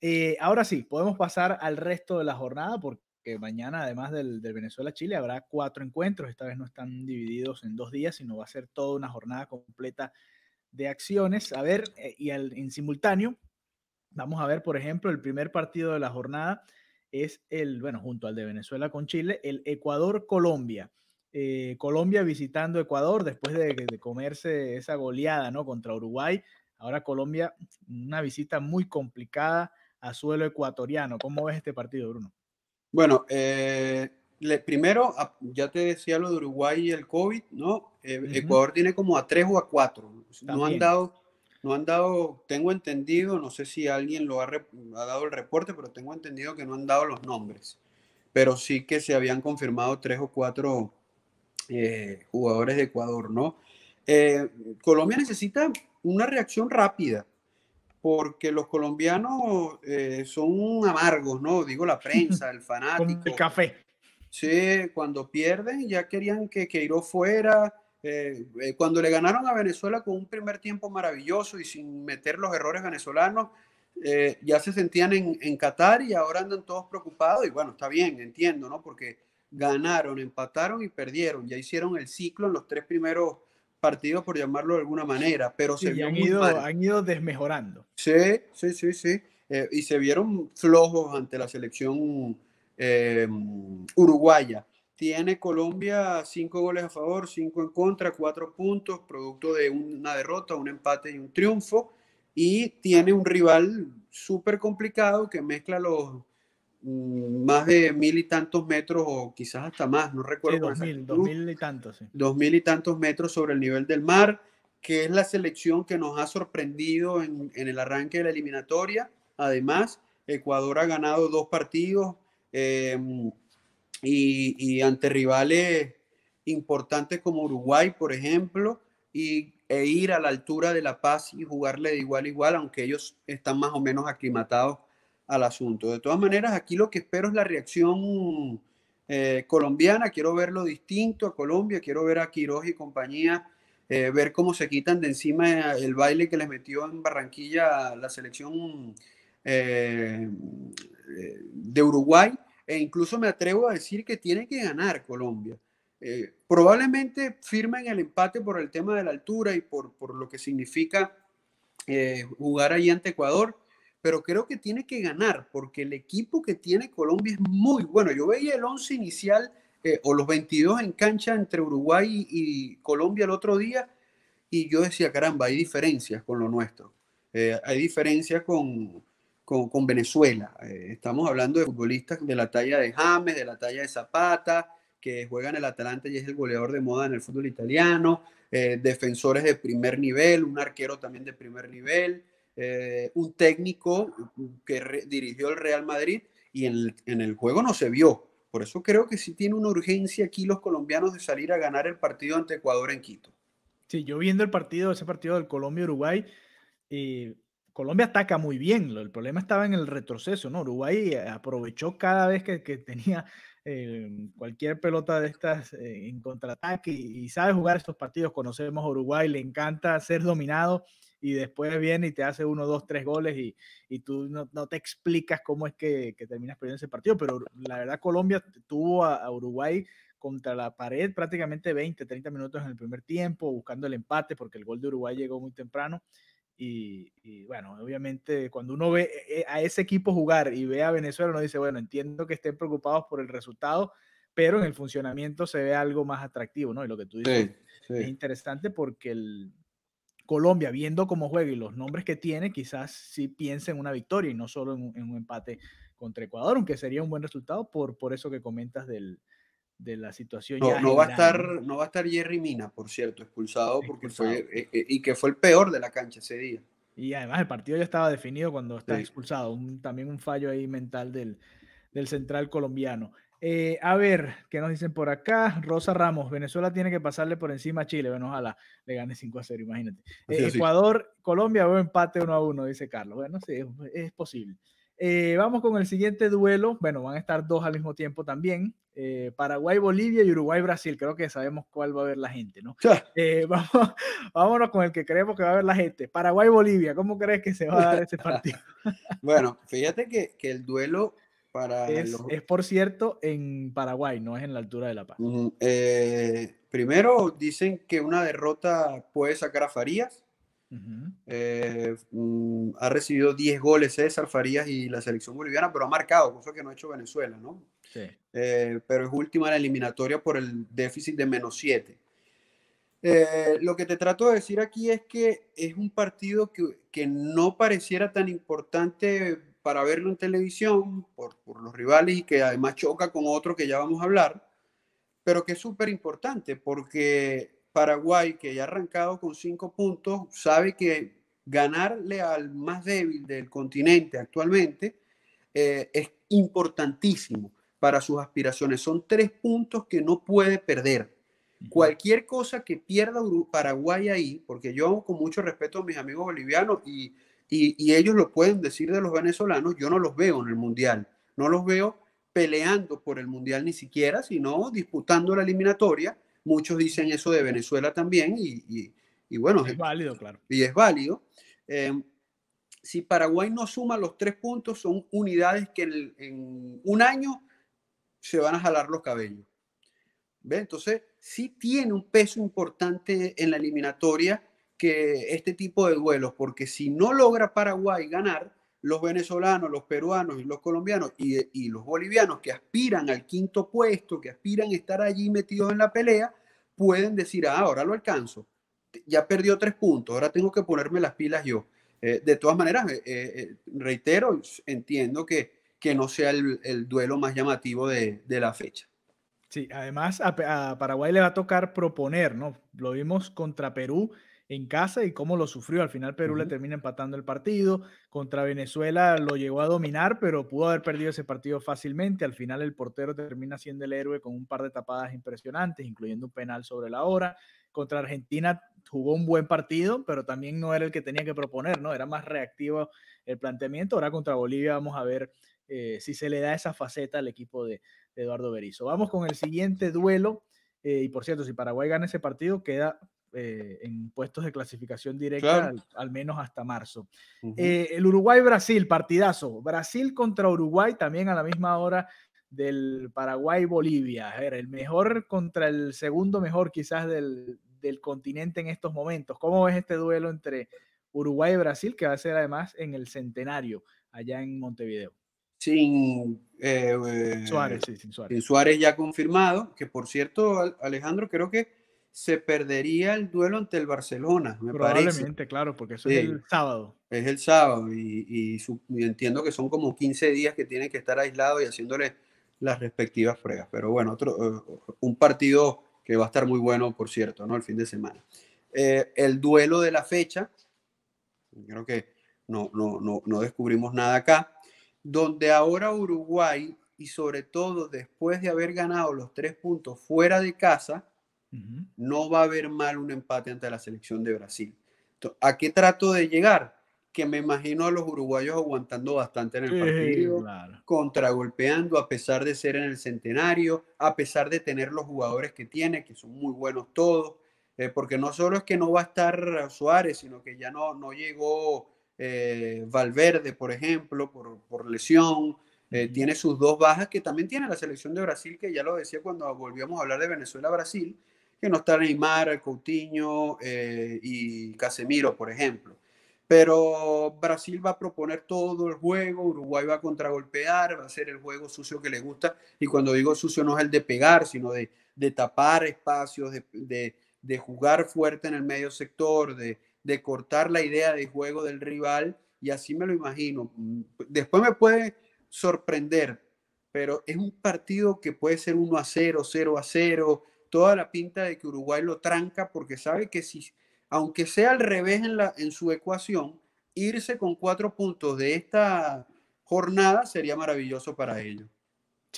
Eh, ahora sí, podemos pasar al resto de la jornada porque mañana, además del, Venezuela-Chile, habrá cuatro encuentros. Esta vez no están divididos en dos días, sino va a ser toda una jornada completa de acciones. A ver, eh, y en simultáneo, vamos a ver, por ejemplo, el primer partido de la jornada es el, bueno, junto al de Venezuela con Chile, el Ecuador-Colombia. Eh, Colombia visitando Ecuador después de, comerse esa goleada ¿no? contra Uruguay. Ahora Colombia, una visita muy complicada a suelo ecuatoriano. ¿Cómo ves este partido, Bruno? Bueno, eh, primero, ah, ya te decía lo de Uruguay y el COVID, ¿no? Eh, Ecuador tiene como a tres o a cuatro. No han dado, no han dado, tengo entendido, no sé si alguien lo ha, ha, dado el reporte, pero tengo entendido que no han dado los nombres. Pero sí que se habían confirmado tres o cuatro eh, jugadores de Ecuador, ¿no? Eh, Colombia necesita una reacción rápida, porque los colombianos eh, son amargos, ¿no? Digo la prensa, el fanático. el café. Sí, cuando pierden ya querían que Queiroz fuera. cuando le ganaron a Venezuela con un primer tiempo maravilloso y sin meter los errores venezolanos, ya se sentían en, en, Qatar y ahora andan todos preocupados. Y bueno, está bien, entiendo, ¿no? Porque ganaron, empataron y perdieron. Ya hicieron el ciclo en los tres primeros partidos, por llamarlo de alguna manera, pero se han, ido, desmejorando. Sí, sí, sí, sí. Eh, y se vieron flojos ante la selección eh, uruguaya. Tiene Colombia cinco goles a favor, cinco en contra, cuatro puntos, producto de una derrota, un empate y un triunfo. Y tiene un rival súper complicado que mezcla los Mm, más de mil y tantos metros o quizás hasta más, no recuerdo. dos, mil, y tantos. Sí. Dos mil y tantos metros sobre el nivel del mar, que es la selección que nos ha sorprendido en, en el arranque de la eliminatoria. Además, Ecuador ha ganado dos partidos em, y, y, ante rivales importantes como Uruguay, por ejemplo, y, e ir a la altura de La Paz y jugarle de igual a igual, aunque ellos están más o menos aclimatados al asunto. De todas maneras, aquí lo que espero es la reacción eh, colombiana, quiero verlo distinto a Colombia, quiero ver a Quiroz y compañía, eh, ver cómo se quitan de encima eh, el baile que les metió en Barranquilla la selección de Uruguay, e incluso me atrevo a decir que tiene que ganar Colombia. probablemente firmen el empate por el tema de la altura y por, por lo que significa jugar allí ante Ecuador, pero creo que tiene que ganar porque el equipo que tiene Colombia es muy bueno. Yo veía el 11 inicial eh, o los 22 en cancha entre Uruguay y, Colombia el otro día y yo decía, caramba, hay diferencias con lo nuestro. Eh, hay diferencias con, con, Venezuela. Eh, estamos hablando de futbolistas de la talla de James, de la talla de Zapata, que juegan en el Atalanta y es el goleador de moda en el fútbol italiano, defensores de primer nivel, un arquero también de primer nivel. Eh, un técnico que dirigió el Real Madrid y en el, juego no se vio. Por eso creo que sí tiene una urgencia aquí los colombianos de salir a ganar el partido ante Ecuador en Quito. Sí, yo viendo el partido, ese partido del Colombia-Uruguay, eh, Colombia ataca muy bien, el problema estaba en el retroceso, ¿no? Uruguay eh, aprovechó cada vez que, tenía cualquier pelota de estas en contraataque y, y, sabe jugar estos partidos, conocemos a Uruguay, le encanta ser dominado y después viene y te hace uno, dos, tres goles y, tú no, te explicas cómo es que, terminas perdiendo ese partido. Pero la verdad, Colombia tuvo a, Uruguay contra la pared prácticamente 20, 30 minutos en el primer tiempo, buscando el empate porque el gol de Uruguay llegó muy temprano. Y, bueno, obviamente cuando uno ve eh, eh, a ese equipo jugar y ve a Venezuela, uno dice, bueno, entiendo que estén preocupados por el resultado, pero en el funcionamiento se ve algo más atractivo, ¿no? Y lo que tú dices es interesante porque el, Colombia, viendo cómo juega y los nombres que tiene, quizás sí piense en una victoria y no solo en, un empate contra Ecuador, aunque sería un buen resultado por, por eso que comentas de la situación. No, no, va a estar, no va a estar Jerry Mina, por cierto, expulsado, porque Fue, eh, eh, y que fue el peor de la cancha ese día. Y además el partido ya estaba definido cuando está expulsado, también un fallo ahí mental del, del central colombiano. Eh, a ver, ¿qué nos dicen por acá? Rosa Ramos, Venezuela tiene que pasarle por encima a Chile. Bueno, ojalá le gane 5 a 0, imagínate. Eh, Ecuador, Colombia, veo empate 1 a 1, dice Carlos. Bueno, sí, es, posible. Eh, vamos con el siguiente duelo. Bueno, van a estar dos al mismo tiempo también. Paraguay, Bolivia y Uruguay, Brasil. Creo que sabemos cuál va a ver la gente, ¿no? vámonos con el que creemos que va a ver la gente. Paraguay, Bolivia. ¿Cómo crees que se va a dar ese partido? bueno, fíjate que, que el duelo es, por cierto en Paraguay, no es en la altura de La Paz. Eh, primero dicen que una derrota puede sacar a Farías. Eh, mm, ha recibido 10 goles César Farías y la selección boliviana, pero ha marcado, cosa que no ha hecho Venezuela, ¿no? Sí. Eh, pero es última la eliminatoria por el déficit de menos 7. lo que te trato de decir aquí es que es un partido que, que, no pareciera tan importante para verlo en televisión por, los rivales y que además choca con otro que ya vamos a hablar, pero que es súper importante porque Paraguay, que ya ha arrancado con cinco puntos, sabe que ganarle al más débil del continente actualmente eh, es importantísimo para sus aspiraciones. Son tres puntos que no puede perder. Cualquier cosa que pierda Paraguay ahí, porque yo con mucho respeto a mis amigos bolivianos y y, ellos lo pueden decir de los venezolanos, yo no los veo en el Mundial, no los veo peleando por el Mundial ni siquiera, sino disputando la eliminatoria. Muchos dicen eso de Venezuela también y, bueno, es válido, claro. Y es válido. Eh, si Paraguay no suma los tres puntos, son unidades que en, un año se van a jalar los cabellos. Entonces, sí tiene un peso importante en la eliminatoria que este tipo de duelos, porque si no logra Paraguay ganar, los venezolanos, los peruanos y los colombianos y, los bolivianos que aspiran al quinto puesto, que aspiran a estar allí metidos en la pelea, pueden decir, ah, ahora lo alcanzo, ya perdió tres puntos, ahora tengo que ponerme las pilas yo. Eh, de todas maneras, eh, eh, reitero, entiendo que, que no sea el, duelo más llamativo de, de, la fecha. Sí, además a Paraguay le va a tocar proponer, ¿no? Lo vimos contra Perú, en casa y cómo lo sufrió. Al final Perú le termina empatando el partido. Contra Venezuela lo llegó a dominar, pero pudo haber perdido ese partido fácilmente. Al final el portero termina siendo el héroe con un par de tapadas impresionantes, incluyendo un penal sobre la hora. Contra Argentina jugó un buen partido, pero también no era el que tenía que proponer, ¿no? Era más reactivo el planteamiento. Ahora contra Bolivia vamos a ver eh, si se le da esa faceta al equipo de, Eduardo Berizzo. Vamos con el siguiente duelo. Eh, y por cierto, si Paraguay gana ese partido, queda eh, en puestos de clasificación directa, al, menos hasta marzo. Eh, el Uruguay-Brasil, partidazo. Brasil contra Uruguay también a la misma hora del Paraguay-Bolivia. A ver, el mejor contra el segundo mejor quizás del, del continente en estos momentos. ¿Cómo ves este duelo entre Uruguay y Brasil que va a ser además en el centenario allá en Montevideo? Eh, Suárez, sí, sin Suárez. Sin Suárez ya confirmado, que por cierto, Alejandro, creo que se perdería el duelo ante el Barcelona, me Probablemente, claro, porque eso es el sábado. Es el sábado y, entiendo que son como 15 días que tienen que estar aislados y haciéndole las respectivas pruebas. Pero bueno, otro, eh, un partido que va a estar muy bueno, por cierto, ¿no? El fin de semana. Eh, el duelo de la fecha, creo que no, no, no descubrimos nada acá, donde ahora Uruguay, y sobre todo después de haber ganado los tres puntos fuera de casa, no va a haber mal un empate ante la selección de Brasil. ¿A qué trato de llegar? Que me imagino a los uruguayos aguantando bastante en el partido, contragolpeando a pesar de ser en el centenario, a pesar de tener los jugadores que tiene, que son muy buenos todos, eh, porque no solo es que no va a estar Suárez, sino que ya no, no llegó eh, Valverde, por ejemplo, por, lesión. Eh, tiene sus dos bajas que también tiene la selección de Brasil, que ya lo decía cuando volvíamos a hablar de Venezuela-Brasil, que no está Neymar, Coutinho eh, y Casemiro, por ejemplo. Pero Brasil va a proponer todo el juego, Uruguay va a contragolpear, va a hacer el juego sucio que le gusta. Y cuando digo sucio no es el de pegar, sino de, tapar espacios, de, de, jugar fuerte en el medio sector, de, de cortar la idea de juego del rival. Y así me lo imagino. Después me puede sorprender, pero es un partido que puede ser 1 a 0, 0 a 0, toda la pinta de que Uruguay lo tranca porque sabe que si, aunque sea al revés en, la, en su ecuación, irse con cuatro puntos de esta jornada sería maravilloso para ellos.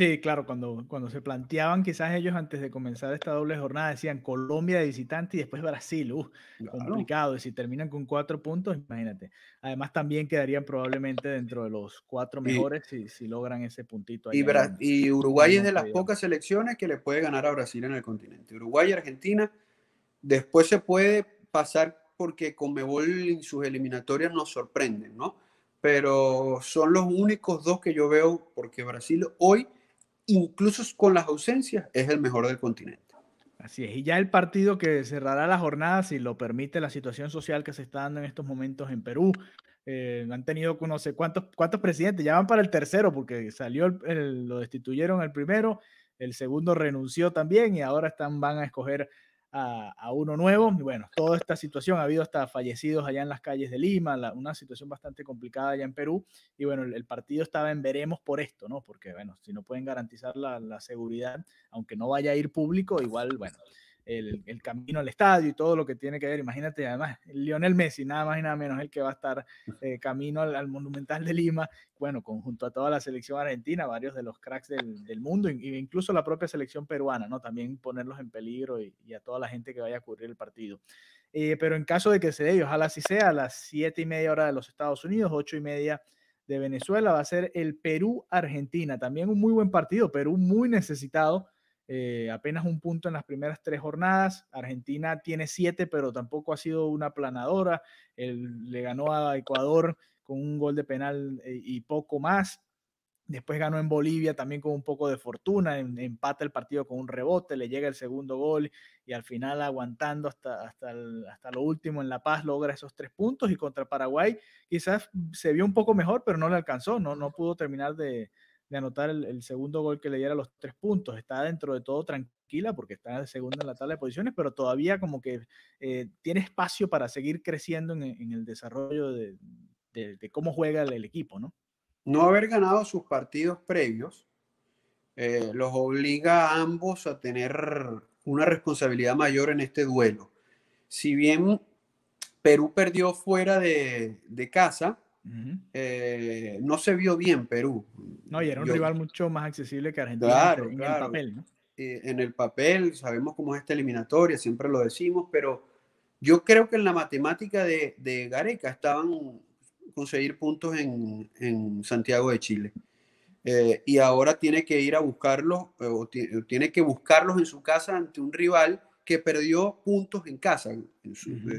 Sí, claro, cuando, cuando se planteaban quizás ellos antes de comenzar esta doble jornada decían Colombia de visitante y después Brasil, uh, complicado, y si terminan con cuatro puntos, imagínate. Además también quedarían probablemente dentro de los cuatro mejores si, logran ese puntito. Y, y Uruguay es de las pocas selecciones que le puede ganar a Brasil en el continente. Uruguay y Argentina, después se puede pasar porque Conmebol en sus eliminatorias nos sorprenden, ¿no? Pero son los únicos dos que yo veo, porque Brasil hoy incluso con las ausencias, es el mejor del continente. Así es, y ya el partido que cerrará la jornada, si lo permite la situación social que se está dando en estos momentos en Perú, eh, han tenido no sé cuántos, cuántos presidentes, ya van para el tercero, porque salió, lo destituyeron el primero, el segundo renunció también y ahora están, van a escoger a, uno nuevo. Y bueno, toda esta situación, ha habido hasta fallecidos allá en las calles de Lima, una situación bastante complicada allá en Perú. Y bueno, el, partido estaba en veremos por esto, ¿no? Porque bueno, si no pueden garantizar la seguridad, aunque no vaya a ir público, igual, bueno, el, camino al estadio y todo lo que tiene que ver. Imagínate, además, Lionel Messi, nada más y nada menos, el que va a estar eh, camino al, Monumental de Lima, bueno, conjunto a toda la selección argentina, varios de los cracks del, mundo, incluso la propia selección peruana, ¿no? También ponerlos en peligro y, a toda la gente que vaya a cubrir el partido. Eh, pero en caso de que se dé, ojalá así sea, a las siete y media hora de los Estados Unidos, ocho y media de Venezuela, va a ser el Perú-Argentina. También un muy buen partido, Perú muy necesitado eh, apenas un punto en las primeras tres jornadas. Argentina tiene siete, pero tampoco ha sido una planadora, le ganó a Ecuador con un gol de penal eh, y poco más. Después ganó en Bolivia también con un poco de fortuna, em, empata el partido con un rebote, le llega el segundo gol y al final aguantando hasta, hasta, lo último en La Paz logra esos tres puntos y contra Paraguay quizás se vio un poco mejor, pero no le alcanzó, no, no pudo terminar de, de anotar el, segundo gol que le diera los tres puntos. Está dentro de todo tranquila porque está segunda en la tabla de posiciones, pero todavía como que eh, tiene espacio para seguir creciendo en, el desarrollo de, cómo juega el, equipo, ¿no? No haber ganado sus partidos previos eh, los obliga a ambos a tener una responsabilidad mayor en este duelo. Si bien Perú perdió fuera de casa, eh, no se vio bien Perú. No, y era un rival mucho más accesible que Argentina en, el papel, eh, en el papel, sabemos cómo es esta eliminatoria, siempre lo decimos, pero yo creo que en la matemática de, de Gareca estaban conseguir puntos en, en Santiago de Chile. Eh, y ahora tiene que ir a buscarlos, o tiene que buscarlos en su casa ante un rival que perdió puntos en casa,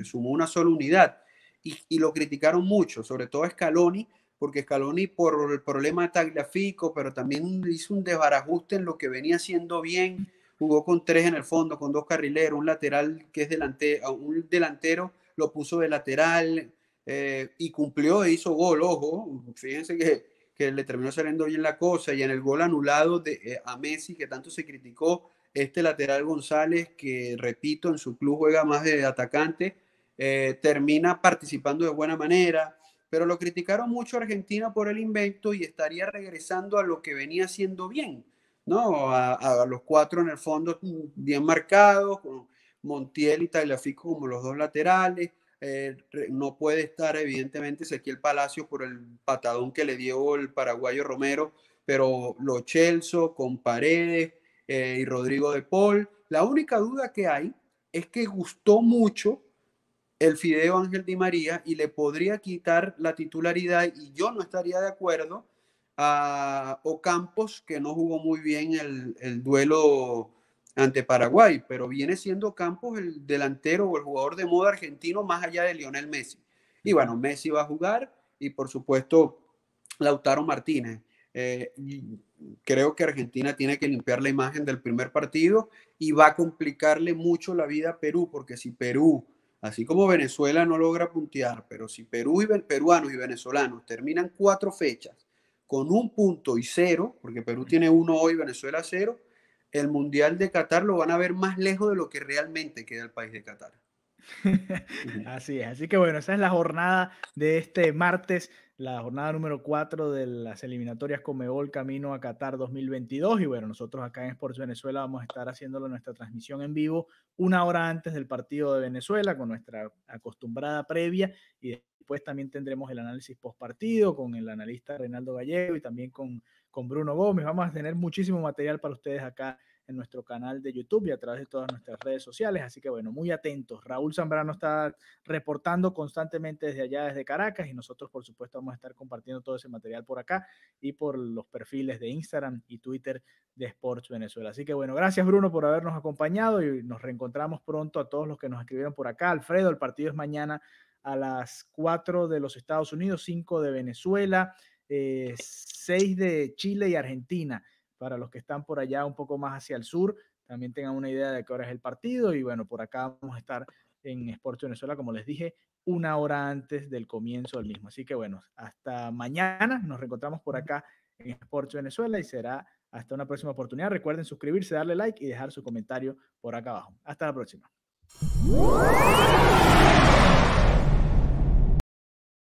sumó una sola unidad y, lo criticaron mucho, sobre todo a Scaloni, porque Scaloni por el problema tagliafico, pero también hizo un desbarajuste en lo que venía haciendo bien, jugó con tres en el fondo, con dos carrileros, un lateral que es delantero, un delantero lo puso de lateral eh, y cumplió e hizo gol, ojo, fíjense que, le terminó saliendo bien la cosa y en el gol anulado de, eh, a Messi que tanto se criticó, este lateral González que repito en su club juega más de atacante, eh, termina participando de buena manera, pero lo criticaron mucho Argentina por el invento y estaría regresando a lo que venía haciendo bien, ¿no? A, los cuatro en el fondo mm, bien marcados, con Montiel y Tagliafico como los dos laterales. Eh, no puede estar evidentemente el Palacio por el patadón que le dio el paraguayo Romero, pero Lo Chelso con Paredes eh, y Rodrigo de Paul. La única duda que hay es que gustó mucho el Fideo Ángel Di María y le podría quitar la titularidad y yo no estaría de acuerdo a Ocampos, que no jugó muy bien el, duelo ante Paraguay, pero viene siendo Campos el delantero o el jugador de moda argentino más allá de Lionel Messi. Y bueno, Messi va a jugar y por supuesto Lautaro Martínez. Eh, creo que Argentina tiene que limpiar la imagen del primer partido y va a complicarle mucho la vida a Perú, porque si Perú Así como Venezuela no logra puntear, pero si Perú y peruanos y venezolanos terminan cuatro fechas con un punto y cero, porque Perú tiene uno hoy, Venezuela cero, el Mundial de Qatar lo van a ver más lejos de lo que realmente queda el país de Qatar. así es, así que bueno, esa es la jornada de este martes la jornada número 4 de las eliminatorias el Camino a Qatar 2022. Y bueno, nosotros acá en Sports Venezuela vamos a estar haciéndolo nuestra transmisión en vivo una hora antes del partido de Venezuela con nuestra acostumbrada previa y después también tendremos el análisis post partido con el analista Reinaldo Gallego y también con, con Bruno Gómez. Vamos a tener muchísimo material para ustedes acá nuestro canal de YouTube y a través de todas nuestras redes sociales. Así que bueno, muy atentos. Raúl Zambrano está reportando constantemente desde allá, desde Caracas, y nosotros por supuesto vamos a estar compartiendo todo ese material por acá y por los perfiles de Instagram y Twitter de Sports Venezuela. Así que bueno, gracias Bruno por habernos acompañado y nos reencontramos pronto a todos los que nos escribieron por acá. Alfredo, el partido es mañana a las 4 de los Estados Unidos, 5 de Venezuela, 6 eh, de Chile y Argentina para los que están por allá un poco más hacia el sur, también tengan una idea de qué hora es el partido. Y bueno, por acá vamos a estar en Sports Venezuela, como les dije, una hora antes del comienzo del mismo. Así que bueno, hasta mañana nos reencontramos por acá en Sports Venezuela y será hasta una próxima oportunidad. Recuerden suscribirse, darle like y dejar su comentario por acá abajo. Hasta la próxima.